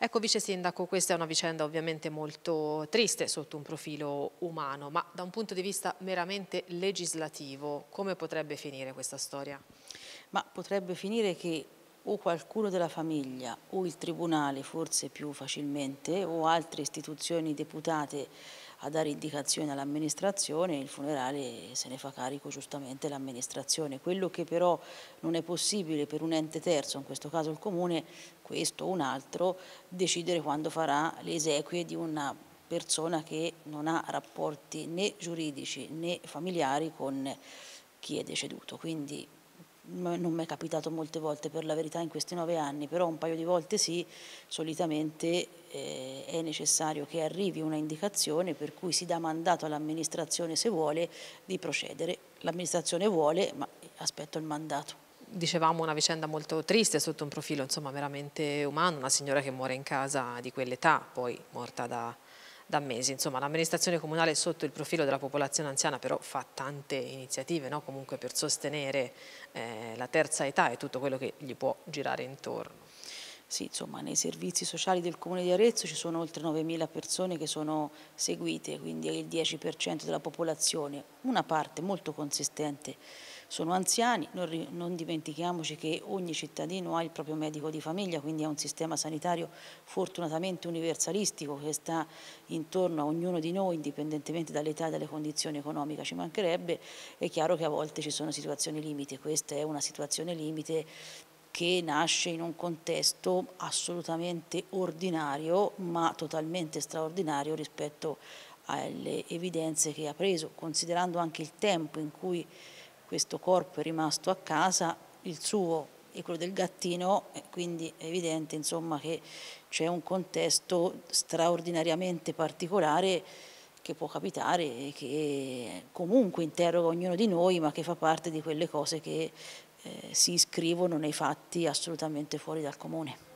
Ecco Vice Sindaco, questa è una vicenda ovviamente molto triste sotto un profilo umano, ma da un punto di vista meramente legislativo, come potrebbe finire questa storia? Ma potrebbe finire che o qualcuno della famiglia o il Tribunale forse più facilmente o altre istituzioni deputate a dare indicazioni all'amministrazione, il funerale se ne fa carico giustamente l'amministrazione. Quello che però non è possibile per un ente terzo, in questo caso il comune, questo o un altro, decidere quando farà le esequie di una persona che non ha rapporti né giuridici né familiari con chi è deceduto. Quindi non mi è capitato molte volte per la verità in questi nove anni, però un paio di volte sì, solitamente eh, è necessario che arrivi una indicazione per cui si dà mandato all'amministrazione se vuole di procedere. L'amministrazione vuole ma aspetto il mandato dicevamo una vicenda molto triste sotto un profilo insomma, veramente umano, una signora che muore in casa di quell'età, poi morta da, da mesi. l'amministrazione comunale sotto il profilo della popolazione anziana però fa tante iniziative no? comunque per sostenere eh, la terza età e tutto quello che gli può girare intorno. Sì, insomma, nei servizi sociali del Comune di Arezzo ci sono oltre 9.000 persone che sono seguite, quindi è il 10% della popolazione, una parte molto consistente sono anziani, non, non, dimentichiamoci che ogni cittadino ha il proprio medico di famiglia, quindi è un sistema sanitario fortunatamente universalistico che sta intorno a ognuno di noi indipendentemente dall'età e dalle condizioni economiche, ci mancherebbe, è chiaro che a volte ci sono situazioni limite, questa è una situazione limite che nasce in un contesto assolutamente ordinario ma totalmente straordinario rispetto alle evidenze che ha preso, considerando anche il tempo in cui questo corpo è rimasto a casa, il suo e quello del gattino, eh, quindi è evidente insomma, che c'è un contesto straordinariamente particolare che può capitare e che comunque interroga ognuno di noi, ma che fa parte di quelle cose che eh, si iscrivono nei fatti assolutamente fuori dal comune.